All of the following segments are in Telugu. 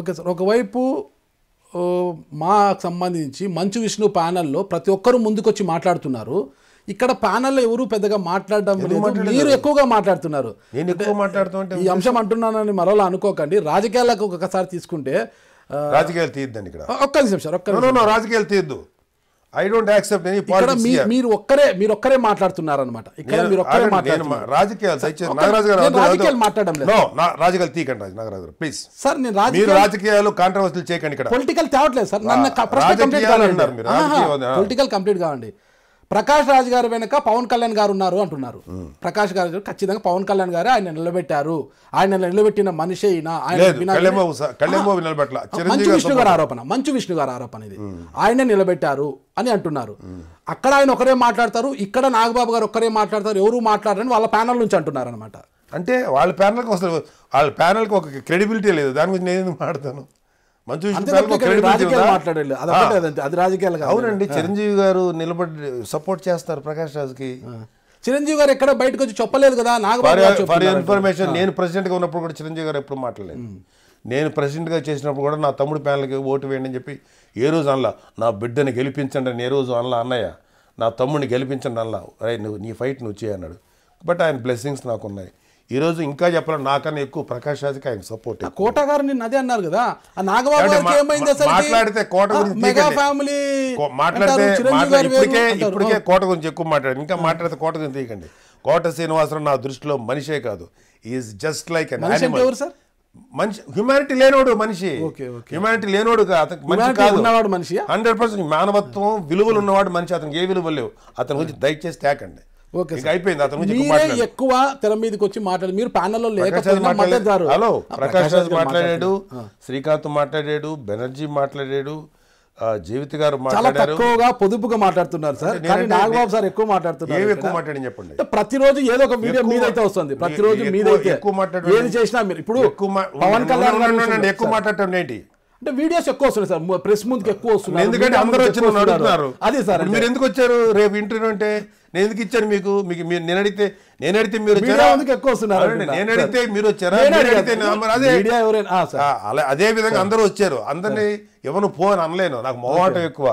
ఓకే సార్ ఒకవైపు మాకు సంబంధించి మంచు విష్ణు ప్యానల్లో ప్రతి ఒక్కరు ముందుకొచ్చి మాట్లాడుతున్నారు ఇక్కడ ప్యానల్లో ఎవరు పెద్దగా మాట్లాడడం మీరు ఎక్కువగా మాట్లాడుతున్నారు ఈ అంశం అంటున్నానని మరోలా అనుకోకండి రాజకీయాలకు ఒకసారి తీసుకుంటే రాజకీయాలు తీయద్దండి ఇక్కడ ఒక్క నిమిషం సార్ ఒక్క రాజకీయాలు తీయద్దు I don't accept any politics మీరు ఒక్కరే మీరు ఒక్కరే మాట్లాడుతున్నారన్నమాట ఇక్కడ మీరు ఒక్కరే మాట్లాడుతున్నారు రాజకీయాలు సైచేది నాగరాజు గారు రాజకీయాలు మాట్లాడడం లేదు నో రాజకీయాలు తీకండి నాగరాజు గారు ప్లీజ్ సార్ నేను రాజకీయాలు మీరు రాజకీయాలు కాంట్రవర్సీలు చేయకండి ఇక్కడ పొలిటికల్ తేవట్లేదు సార్ నన్ను ప్రశ్న కంప్లీట్ కావాలి పొలిటికల్ కంప్లీట్ కావండి ప్రకాష్ రాజ్ గారు వెనుక పవన్ కళ్యాణ్ గారు ఉన్నారు అంటున్నారు ప్రకాష్ గారు ఖచ్చితంగా పవన్ కళ్యాణ్ గారు ఆయన నిలబెట్టారు ఆయన నిలబెట్టిన మనిషి అయినా మంచు విష్ణు గారు ఆరోపణ మంచు విష్ణు గారు ఆరోపణ ఇది ఆయనే నిలబెట్టారు అని అంటున్నారు అక్కడ ఆయన ఒకరే మాట్లాడతారు ఇక్కడ నాగబాబు గారు ఒక్కరే మాట్లాడతారు ఎవరు మాట్లాడారని వాళ్ళ ప్యానల్ నుంచి అంటున్నారు అనమాట అంటే వాళ్ళ ప్యానల్కి అసలు వాళ్ళ ప్యానల్కి ఒక క్రెడిబిలిటీ లేదు దాని గురించి నేను మాట్లాడతాను మాట్లాడాలి అది అవునండి చిరంజీవి గారు నిలబడి సపోర్ట్ చేస్తారు ప్రకాష్ రాజుకి చిరంజీవి గారు ఎక్కడ బయటకు వచ్చి చెప్పలేదు కదా నాకు ఇన్ఫర్మేషన్ నేను ప్రెసిడెంట్ గా ఉన్నప్పుడు కూడా చిరంజీవి గారు ఎప్పుడు మాట్లాడలేదు నేను ప్రెసిడెంట్గా చేసినప్పుడు కూడా నా తమ్ముడు ప్యానల్కి ఓటు వేయండి అని చెప్పి ఏ రోజు అనలా నా బిడ్డని గెలిపించండి అని ఏ రోజు అనలా అన్నయ్య నా తమ్ముడిని గెలిపించండి అనలా రైట్ నువ్వు నీ ఫైట్ నువ్వు చేయన్నాడు బట్ ఆయన బ్లెస్సింగ్స్ ఉన్నాయి ఈరోజు ఇంకా చెప్పాలి నాకన్నా ఎక్కువ ప్రకాష్ రాజ్కి ఆయన సపోర్ట్ కోట గారు నిన్న అదే అన్నారు కదా మాట్లాడితే కోట గురించి మాట్లాడితే ఇప్పటికే ఇప్పటికే కోట గురించి ఎక్కువ మాట్లాడారు ఇంకా మాట్లాడితే కోట గురించి తీయకండి కోట శ్రీనివాసరావు నా దృష్టిలో మనిషే కాదు ఈజ్ జస్ట్ లైక్ మనిషి హ్యుమానిటీ లేనోడు మనిషి హ్యుమానిటీ లేనోడు మనిషి కాదు మనిషి హండ్రెడ్ పర్సెంట్ మానవత్వం విలువలు ఉన్నవాడు మనిషి అతనికి ఏ విలువలు లేవు అతని గురించి దయచేసి తేకండి ఓకే అయిపోయింది అతను ఎక్కువ తెర మీదకి వచ్చి మాట్లాడు మీరు ప్యానల్లో లేకపోయినా హలో ప్రకాష్ మాట్లాడాడు శ్రీకాంత్ మాట్లాడాడు బెనర్జీ మాట్లాడాడు జీవిత గారు చాలా తక్కువగా పొదుపుగా మాట్లాడుతున్నారు సార్ కానీ నాగబాబు సార్ ఎక్కువ మాట్లాడుతున్నారు ఎక్కువ మాట్లాడి చెప్పండి ప్రతిరోజు ఏదో ఒక మీడియా మీదైతే వస్తుంది ప్రతిరోజు మీదైతే ఎక్కువ మాట్లాడు ఏది చేసినా మీరు ఇప్పుడు పవన్ కళ్యాణ్ ఎక్కువ మాట్లాడటం ఏంటి అంటే వీడియోస్ ఎక్కువ వస్తున్నాయి సార్ ప్రెస్ ముందుకు ఎక్కువ వస్తున్నాయి ఎందుకంటే అందరూ వచ్చి అడుగుతున్నారు అదే సార్ మీరు ఎందుకు వచ్చారు రేపు ఇంటర్వ్యూ అంటే నేను ఎందుకు ఇచ్చాను మీకు మీకు మీరు నేను అడిగితే నేను అడిగితే మీరు ఎక్కువ వస్తున్నారు నేను అడిగితే మీరు అదే అలా అదే విధంగా అందరూ వచ్చారు అందరినీ ఎవరు పో అని అనలేను నాకు మొహమాటం ఎక్కువ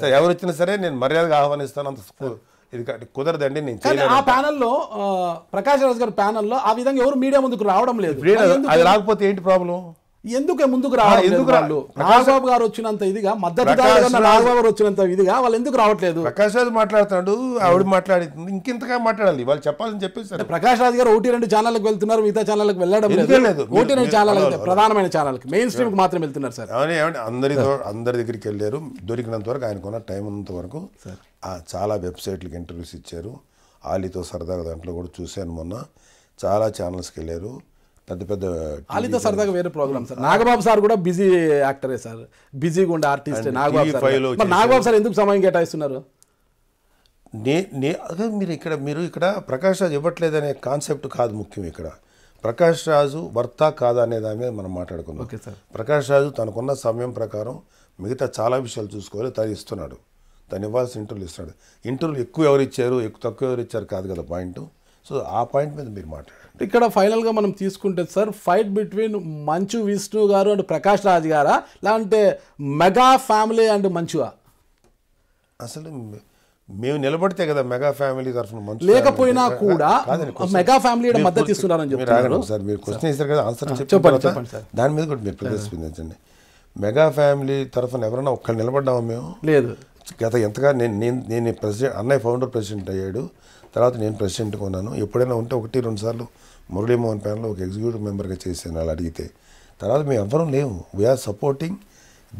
సరే ఎవరు వచ్చినా సరే నేను మర్యాదగా ఆహ్వానిస్తాను అంత ఇది కుదరదండి నేను ఆ ప్యానల్లో ప్రకాశ్ రాజు గారి ప్యానల్లో ఆ విధంగా ఎవరు మీడియా ముందుకు రావడం లేదు అది రాకపోతే ఏంటి ప్రాబ్లం ఎందుకే ముందుకు రావడం రాజబాబు గారు వచ్చినంత ఇదిగా మద్దతు రాజబాబు గారు వచ్చినంత ఇదిగా వాళ్ళు ఎందుకు రావట్లేదు ప్రకాశ్ రాజు మాట్లాడుతున్నాడు ఆవిడ మాట్లాడుతుంది ఇంకింతగా మాట్లాడాలి వాళ్ళు చెప్పాలని చెప్పేసి ప్రకాష్ రాజు గారు ఒకటి రెండు ఛానల్కి వెళ్తున్నారు మిగతా ఛానల్కి వెళ్ళడం లేదు ఒకటి రెండు ఛానల్ ప్రధానమైన ఛానల్కి మెయిన్ స్ట్రీమ్ మాత్రం వెళ్తున్నారు సార్ అందరి అందరి దగ్గరికి వెళ్ళారు దొరికినంత వరకు ఆయనకున్న టైం ఉన్నంత వరకు చాలా వెబ్సైట్లకు ఇంటర్వ్యూస్ ఇచ్చారు ఆలీతో సరదాగా దాంట్లో కూడా చూశాను మొన్న చాలా ఛానల్స్కి వెళ్ళారు పెద్ద పెద్ద సార్ సరదాగా వేరే ప్రోగ్రామ్ సార్ నాగబాబు సార్ కూడా బిజీ యాక్టరే సార్ బిజీగా ఉండే ఆర్టిస్ట్ నాగబాబు నాగబాబు సార్ ఎందుకు సమయం కేటాయిస్తున్నారు నే నే అదే మీరు ఇక్కడ మీరు ఇక్కడ ప్రకాష్ రాజు ఇవ్వట్లేదనే కాన్సెప్ట్ కాదు ముఖ్యం ఇక్కడ ప్రకాష్ రాజు భర్త కాదా అనే దాని మీద మనం మాట్లాడుకున్నాం ఓకే సార్ ప్రకాష్ రాజు తనకున్న సమయం ప్రకారం మిగతా చాలా విషయాలు చూసుకోవాలి తను ఇస్తున్నాడు తను ఇవ్వాల్సిన ఇంటర్వ్యూలు ఇస్తున్నాడు ఇంటర్వ్యూలు ఎక్కువ ఎవరు ఇచ్చారు ఎక్కువ తక్కువ ఎవరు ఇచ్చారు కాదు కదా పాయింట్ సో ఆ పాయింట్ మీద మీరు మాట్లాడారు ఇక్కడ ఫైనల్గా మనం తీసుకుంటే సార్ ఫైట్ బిట్వీన్ మంచు విష్ణు గారు అండ్ ప్రకాష్ రాజ్ గారా లేదంటే మెగా ఫ్యామిలీ అండ్ మంచువా అసలు మేము నిలబడితే కదా మెగా ఫ్యామిలీ తరఫున మంచు లేకపోయినా కూడా మెగా ఫ్యామిలీ మద్దతు ఇస్తున్నారని సార్ మీరు క్వశ్చన్ ఇస్తారు కదా ఆన్సర్ చెప్పండి సార్ దాని మీద కూడా మీరు ప్రదర్శించండి మెగా ఫ్యామిలీ తరఫున ఎవరైనా ఒక్కరు నిలబడ్డామా మేము లేదు గత ఎంతగా నేను నేను నేను ప్రెసిడెంట్ అన్నయ్య ఫౌండర్ ప్రెసిడెంట్ అయ్యాడు తర్వాత నేను ప్రెసిడెంట్ కొన్నాను ఎప్పుడైనా ఉంటే ఒకటి రెండు సార్లు మురళీమోహన్ ప్యానల్ ఒక ఎగ్జిక్యూటివ్ మెంబర్గా చేశాను వాళ్ళు అడిగితే తర్వాత మేము ఎవ్వరూ లేవు వీఆర్ సపోర్టింగ్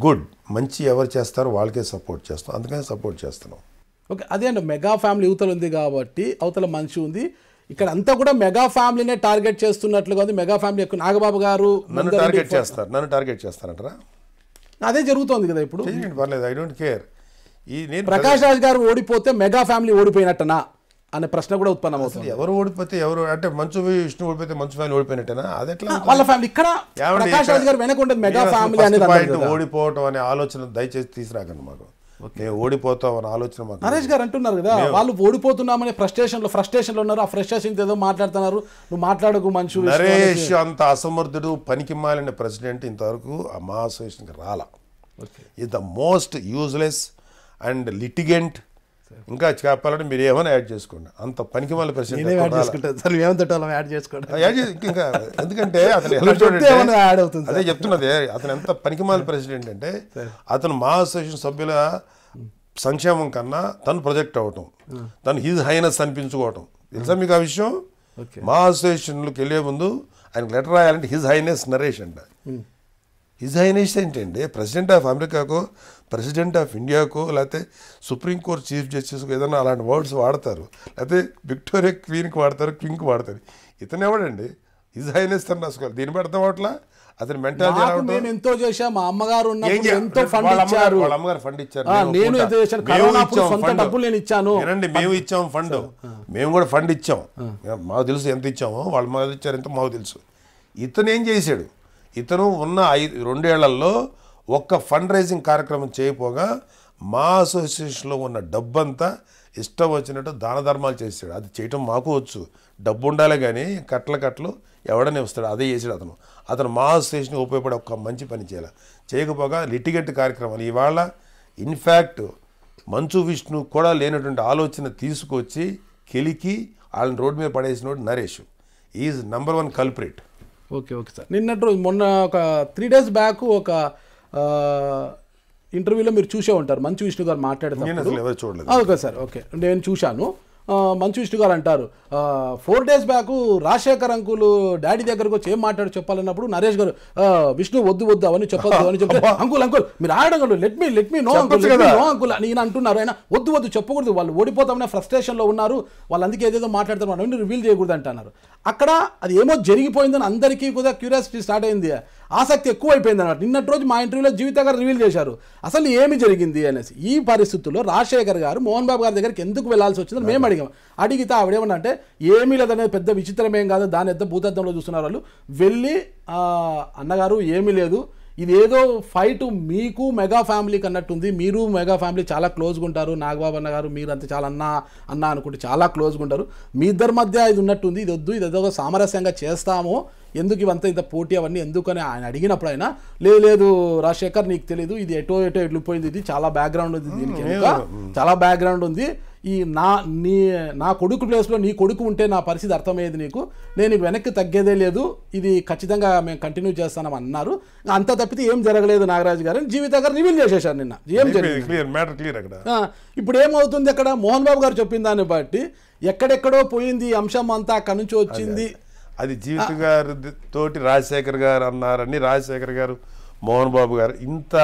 గుడ్ మంచి ఎవరు చేస్తారో వాళ్ళకే సపోర్ట్ చేస్తాం అందుకని సపోర్ట్ చేస్తున్నాం ఓకే అదే అండి మెగా ఫ్యామిలీ యువతలు ఉంది కాబట్టి అవతల మనిషి ఉంది ఇక్కడ అంతా కూడా మెగా ఫ్యామిలీనే టార్గెట్ చేస్తున్నట్లుగా ఉంది మెగా ఫ్యామిలీ ఎక్కువ నాగబాబు గారు నన్ను టార్గెట్ చేస్తారు నన్ను టార్గెట్ చేస్తారంటారా అదే జరుగుతోంది కదా ఇప్పుడు పర్లేదు ఐ డోంట్ కేర్ ఈ నేను ప్రకాష్ రాజ్ గారు ఓడిపోతే మెగా ఫ్యామిలీ ఓడిపోయినట్టనా అనే ప్రశ్న కూడా ఉత్పన్నం అవుతుంది ఎవరు ఓడిపోతే ఎవరు అంటే మంచు విష్ణు ఓడిపోతే మంచు ఫ్యామిలీ ఓడిపోయినట్టేనా అది ఎట్లా వాళ్ళ ఫ్యామిలీ ఇక్కడ ప్రకాష్ రాజ్ గారు వెనక ఉంటుంది మెగా ఫ్యామిలీ అనేది ఓడిపోవటం అనే ఆలోచన దయచేసి తీసుకురాకండి మాకు మేము ఓడిపోతాం అనే ఆలోచన మాకు నరేష్ గారు అంటున్నారు కదా వాళ్ళు ఓడిపోతున్నామని ఫ్రస్ట్రేషన్ లో ఫ్రస్ట్రేషన్ లో ఉన్నారు ఆ ఫ్రస్ట్రేషన్ ఏదో మాట్లాడుతున్నారు నువ్వు మాట్లాడకు మంచు నరేష్ అంత అసమర్థుడు మాలిన ప్రెసిడెంట్ ఇంతవరకు ఆ మహాసోసియేషన్కి రాలా is the most useless and litigant ఇంకా చెప్పాలంటే మీరు ఏమైనా యాడ్ చేసుకోండి అంత పనికి మళ్ళీ ప్రశ్న యాడ్ యాడ్ ఇంకా ఎందుకంటే అతను యాడ్ అవుతుంది అదే చెప్తున్నది అతను ఎంత పనికి మళ్ళీ ప్రెసిడెంట్ అంటే అతను మా అసోసియేషన్ సభ్యుల సంక్షేమం కన్నా తను ప్రొజెక్ట్ అవటం తను హిజ్ హైనస్ అనిపించుకోవటం తెలుసా మీకు ఆ విషయం మా అసోసియేషన్లోకి వెళ్ళే ముందు ఆయనకు లెటర్ రాయాలంటే హిజ్ హైనెస్ నరేష్ అంట హైనెస్ ఏంటంటే ప్రెసిడెంట్ ఆఫ్ అమెరికాకో ప్రెసిడెంట్ ఆఫ్ ఇండియాకో లేకపోతే సుప్రీంకోర్టు చీఫ్ జస్టిస్కు ఏదైనా అలాంటి వర్డ్స్ వాడతారు లేకపోతే విక్టోరియా క్వీన్కి వాడతారు క్వీన్కి వాడతారు ఇతను ఎవడండి హిజైనేస్ తను రాసుకోవాలి దీన్ని పెడతాం అవట్లా అతని మెంటాలిటీ నేను ఎంతో చేశా మా అమ్మగారు ఎంతో ఫండ్ ఇచ్చారు వాళ్ళ అమ్మగారు ఫండ్ ఇచ్చారు నేను డబ్బులు నేను ఇచ్చాను వినండి మేము ఇచ్చాం ఫండ్ మేము కూడా ఫండ్ ఇచ్చాం మాకు తెలుసు ఎంత ఇచ్చామో వాళ్ళ మాకు ఇచ్చారు ఎంత మాకు తెలుసు ఇతను ఏం చేశాడు ఇతను ఉన్న ఐదు రెండేళ్లలో ఒక్క ఫండ్ రైజింగ్ కార్యక్రమం చేయపోగా మా అసోసియేషన్లో ఉన్న డబ్బంతా ఇష్టం వచ్చినట్టు దాన ధర్మాలు చేశాడు అది చేయటం మాకు వచ్చు డబ్బు ఉండాలి కానీ కట్ల కట్లు ఎవడనే వస్తాడు అదే చేశాడు అతను అతను మా అసోసియేషన్కి ఉపయోగపడే ఒక మంచి పని చేయాలి చేయకపోగా లిటిగెట్ కార్యక్రమాలు ఇవాళ ఇన్ఫ్యాక్ట్ మంచు విష్ణు కూడా లేనటువంటి ఆలోచన తీసుకొచ్చి కెలికి వాళ్ళని రోడ్డు మీద పడేసినోడు Naresh is number one culprit okay okay sir నిన్నటి రోజు మొన్న ఒక త్రీ డేస్ బ్యాక్ ఒక ఇంటర్వ్యూలో మీరు చూసే ఉంటారు మంచు విష్ణు గారు మాట్లాడతారు ఓకే సార్ ఓకే నేను చూశాను మంచు విష్ణు గారు అంటారు four days back Rajasekhar uncle daddy దగ్గరకు వచ్చి ఏం మాట్లాడు చెప్పాలన్నప్పుడు నరేష్ గారు విష్ణు వద్దు వద్దు అవన్నీ చెప్పొద్దు అని చెప్పి అంకుల్ అంకుల్ మీరు కదా let me let me no uncle no uncle నేను అంటున్నారు ఆయన వద్దు వద్దు చెప్పకూడదు వాళ్ళు ఓడిపోతామనే ఫ్రస్ట్రేషన్లో ఉన్నారు వాళ్ళు అందుకే ఏదేదో మాట్లాడుతున్నారు రివీల్ చేయకూడదు అంటున్నారు అక్కడ అది ఏమో జరిగిపోయిందని అందరికీ కూడా క్యూరియాసిటీ స్టార్ట్ అయింది ఆసక్తి ఎక్కువైపోయింది అన్నమాట నిన్నటి రోజు మా ఇంటర్వ్యూలో జీవిత గారు రివీల్ చేశారు అసలు ఏమి జరిగింది అనేసి ఈ పరిస్థితుల్లో రాజశేఖర్ గారు మోహన్ బాబు గారి దగ్గరికి ఎందుకు వెళ్లాల్సి వచ్చిందని మేము అడిగాం అడిగితే అంటే ఏమీ లేదనేది పెద్ద విచిత్రమేం కాదు దాని ఎంత భూతత్వంలో చూస్తున్నారు వాళ్ళు వెళ్ళి అన్నగారు ఏమీ లేదు ఇది ఏదో ఫైట్ మీకు మెగా ఫ్యామిలీకి అన్నట్టుంది మీరు మెగా ఫ్యామిలీ చాలా క్లోజ్గా ఉంటారు నాగబాబు అన్న గారు మీరు అంత చాలా అన్న అన్న అనుకుంటే చాలా క్లోజ్గా ఉంటారు మీ ఇద్దరి మధ్య ఇది ఉన్నట్టుంది ఇది వద్దు ఇది ఏదో సామరస్యంగా చేస్తాము ఎందుకు ఇవంతా ఇంత పోటీ అవన్నీ ఎందుకని ఆయన అడిగినప్పుడు ఆయన లేదు లేదు రాజశేఖర్ నీకు తెలియదు ఇది ఎటో ఎటో ఎట్లిపోయింది ఇది చాలా బ్యాక్గ్రౌండ్ ఉంది దీనికి చాలా బ్యాక్గ్రౌండ్ ఉంది ఈ నా నీ నా కొడుకు ప్లేస్లో నీ కొడుకు ఉంటే నా పరిస్థితి అర్థమయ్యేది నీకు నేను వెనక్కి తగ్గేదే లేదు ఇది ఖచ్చితంగా మేము కంటిన్యూ చేస్తాం అన్నారు అంత తప్పితే ఏం జరగలేదు నాగరాజు గారు జీవిత గారు రివీల్ చేసేశారు నిన్న ఏం ఇప్పుడు ఏమవుతుంది అక్కడ మోహన్ బాబు గారు చెప్పిన దాన్ని బట్టి ఎక్కడెక్కడో పోయింది అంశం అంతా అక్కడి నుంచి వచ్చింది అది జీవిత గారు తోటి రాజశేఖర్ గారు అన్నారని రాజశేఖర్ గారు మోహన్ బాబు గారు ఇంత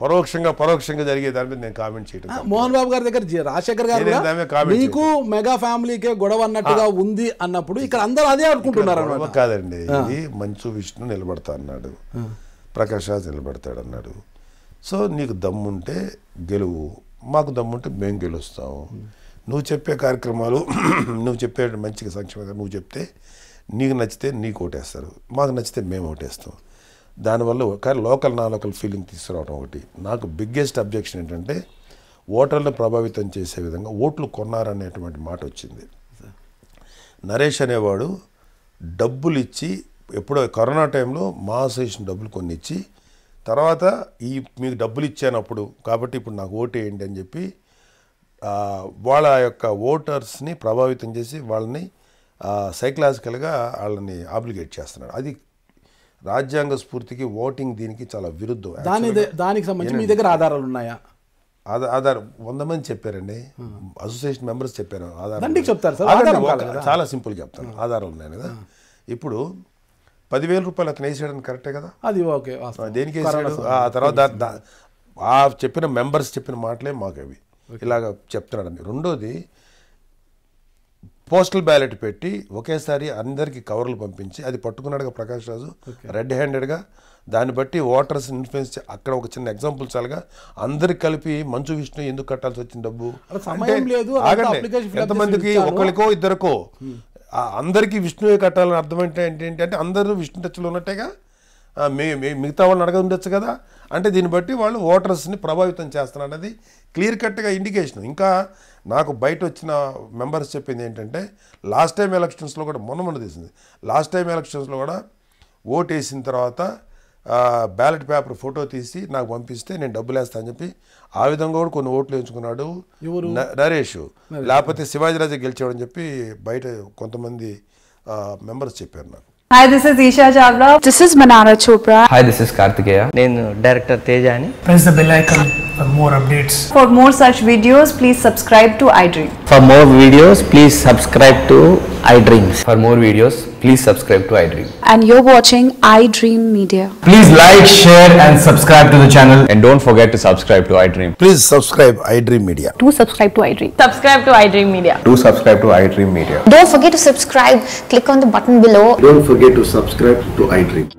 పరోక్షంగా పరోక్షంగా జరిగే దాని మీద నేను కామెంట్ చేయడం మోహన్ బాబు గారి దగ్గర రాజశేఖర్ గారు మీకు మెగా ఫ్యామిలీకే గొడవ అన్నట్టుగా ఉంది అన్నప్పుడు ఇక్కడ అందరూ అదే అనుకుంటున్నారు కాదండి ఇది మంచు విష్ణు నిలబడతా అన్నాడు ప్రకాష్ రాజ్ నిలబడతాడు అన్నాడు సో నీకు దమ్ముంటే గెలువు మాకు దమ్ముంటే మేము గెలుస్తాము నువ్వు చెప్పే కార్యక్రమాలు నువ్వు చెప్పే మంచిగా సంక్షేమ నువ్వు చెప్తే నీకు నచ్చితే నీకు ఓటేస్తారు మాకు నచ్చితే మేము ఓటేస్తాం దానివల్ల కానీ లోకల్ నా లోకల్ ఫీలింగ్ తీసుకురావడం ఒకటి నాకు బిగ్గెస్ట్ అబ్జెక్షన్ ఏంటంటే ఓటర్లు ప్రభావితం చేసే విధంగా ఓట్లు కొన్నారనేటువంటి మాట వచ్చింది నరేష్ అనేవాడు డబ్బులు ఇచ్చి ఎప్పుడో కరోనా టైంలో మా అసోసియేషన్ డబ్బులు కొన్ని ఇచ్చి తర్వాత ఈ మీకు డబ్బులు ఇచ్చానప్పుడు కాబట్టి ఇప్పుడు నాకు ఓటు వేయండి అని చెప్పి వాళ్ళ యొక్క ఓటర్స్ని ప్రభావితం చేసి వాళ్ళని సైకలాజికల్గా వాళ్ళని ఆబ్లిగేట్ చేస్తున్నారు అది రాజ్యాంగ స్ఫూర్తికి ఓటింగ్ దీనికి చాలా విరుద్ధం దాని దానికి సంబంధించి మీ దగ్గర ఆధారాలు ఉన్నాయా ఆధార్ వంద మంది చెప్పారండి అసోసియేషన్ మెంబర్స్ చెప్పారు ఆధార్ చెప్తారు చాలా సింపుల్ చెప్తాను ఆధారాలు ఉన్నాయి కదా ఇప్పుడు పదివేల రూపాయలు అతను వేసాడని కరెక్టే కదా అది ఓకే దేనికి వేసాడు ఆ తర్వాత ఆ చెప్పిన మెంబర్స్ చెప్పిన మాటలే మాకు అవి ఇలాగ అండి రెండోది పోస్టల్ బ్యాలెట్ పెట్టి ఒకేసారి అందరికీ కవర్లు పంపించి అది పట్టుకున్నాడుగా ప్రకాష్ రాజు రెడ్ హ్యాండెడ్గా దాన్ని బట్టి ఓటర్స్ ఇన్ఫ్లుయెన్స్ అక్కడ ఒక చిన్న ఎగ్జాంపుల్ చాలుగా అందరికి కలిపి మంచు విష్ణు ఎందుకు కట్టాల్సి వచ్చిన డబ్బు ఎంతమందికి ఒకరికో ఇద్దరికో అందరికీ విష్ణువే కట్టాలని అర్థం అంటే ఏంటంటే అందరూ విష్ణు టచ్లో ఉన్నట్టేగా మిగతా వాళ్ళని అడగ ఉండొచ్చు కదా అంటే దీన్ని బట్టి వాళ్ళు ఓటర్స్ని ప్రభావితం చేస్తున్నారు అనేది క్లియర్ కట్గా ఇండికేషన్ ఇంకా నాకు బయట వచ్చిన మెంబర్స్ చెప్పింది ఏంటంటే లాస్ట్ టైం ఎలక్షన్స్లో కూడా మొన్న మొన్న తీసింది లాస్ట్ టైం ఎలక్షన్స్లో కూడా ఓట్ వేసిన తర్వాత బ్యాలెట్ పేపర్ ఫోటో తీసి నాకు పంపిస్తే నేను డబ్బులు వేస్తా అని చెప్పి ఆ విధంగా కూడా కొన్ని ఓట్లు వేయించుకున్నాడు నరేష్ లేకపోతే శివాజీరాజే గెలిచాడని చెప్పి బయట కొంతమంది మెంబర్స్ చెప్పారు నాకు hi this is Esha Chawla this is Manara Chopra hi this is Karthikeya నేను డైరెక్టర్ తేజ అని press the bell icon for more updates. For more such videos, please subscribe to iDream. For more videos, please subscribe to iDreams. For more videos, please subscribe to iDream. And you're watching iDream Media. Please like, share and subscribe to the channel. And don't forget to subscribe to iDream. Please subscribe iDream Media. To subscribe to iDream. Subscribe to iDream Media. To subscribe to iDream Media. Don't forget to subscribe. Click on the button below. Don't forget to subscribe to iDream.